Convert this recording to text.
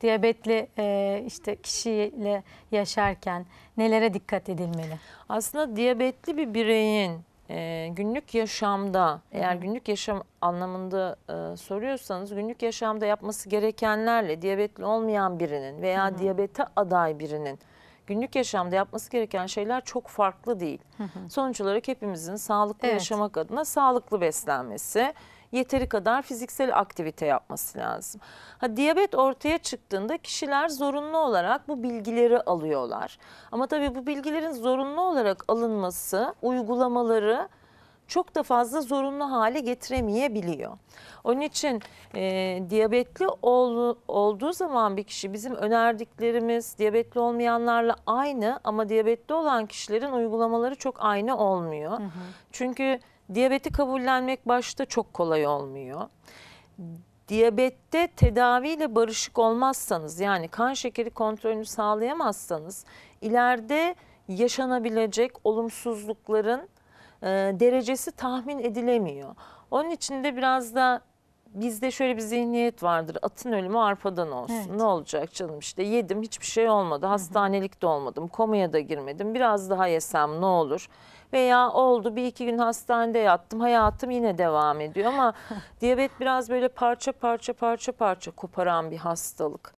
diyabetli e, işte kişiyle yaşarken nelere dikkat edilmeli? Aslında diyabetli bir bireyin e, günlük yaşamda eğer günlük yaşam anlamında e, soruyorsanız günlük yaşamda yapması gerekenlerle diyabetli olmayan birinin veya Hı -hı. diyabete aday birinin günlük yaşamda yapması gereken şeyler çok farklı değil. Hı hı. Sonuç olarak hepimizin sağlıklı evet. yaşamak adına sağlıklı beslenmesi, yeteri kadar fiziksel aktivite yapması lazım. Ha, diyabet ortaya çıktığında kişiler zorunlu olarak bu bilgileri alıyorlar. Ama tabii bu bilgilerin zorunlu olarak alınması uygulamaları çok da fazla zorunlu hale getiremeyebiliyor. Onun için e, diyabetli ol, olduğu zaman bir kişi bizim önerdiklerimiz diyabetli olmayanlarla aynı ama diyabetli olan kişilerin uygulamaları çok aynı olmuyor. Hı hı. Çünkü Diyabeti kabullenmek başta çok kolay olmuyor. Diyabette tedaviyle barışık olmazsanız yani kan şekeri kontrolünü sağlayamazsanız ileride yaşanabilecek olumsuzlukların e, derecesi tahmin edilemiyor. Onun için de biraz da bizde şöyle bir zihniyet vardır. Atın ölümü arpadan olsun. Evet. Ne olacak canım işte yedim hiçbir şey olmadı. Hastanelik de olmadım. Komaya da girmedim. Biraz daha yesem ne olur? Veya oldu bir iki gün hastanede yattım. Hayatım yine devam ediyor ama diyabet biraz böyle parça parça parça parça koparan bir hastalık.